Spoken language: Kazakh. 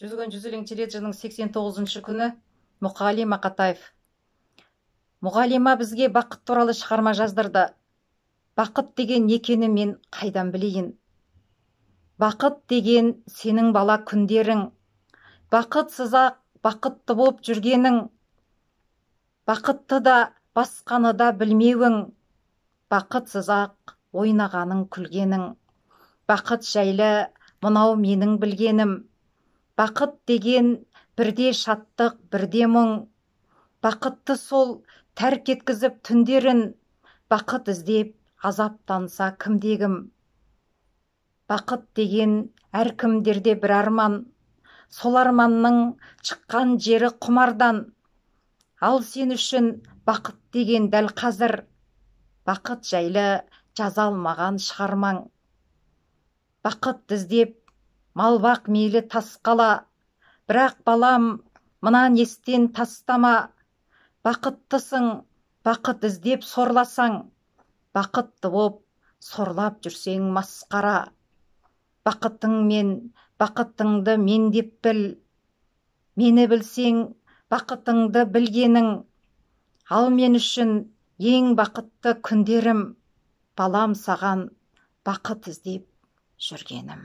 жүзген жүзілің келер жылдың 89-шы күні мұқали мақатаев мұғалима бізге бақыт туралы шығарма жаздырды бақыт деген не мен қайдан білейін бақыт деген сенің бала күндерің бақытсыз ақ бақытты болып жүргенің бақытты да басқаны да білмеуің бақытсыз ақ ойнағаның күлгенің бақыт жайлы мынау менің білгенім бақыт деген бірде шаттық бірде мұң бақытты сол тәрк еткізіп түндерін бақыт іздеп азаптанса кімдегім бақыт деген әркімдерде бір арман сол арманның шыққан жері құмардан ал сен үшін бақыт деген дәл қазір бақыт жайлы жаза алмаған шығармаң бақыт іздеп бақ мейлі тасқала бірақ балам мынан естен тастама бақыттысың бақыт іздеп сорласаң бақытты боп сорлап жүрсең масқара бақытың мен бақытыңды мен деп біл мені білсең бақытыңды білгенің ал мен үшін ең бақытты күндерім балам саған бақыт іздеп жүргенім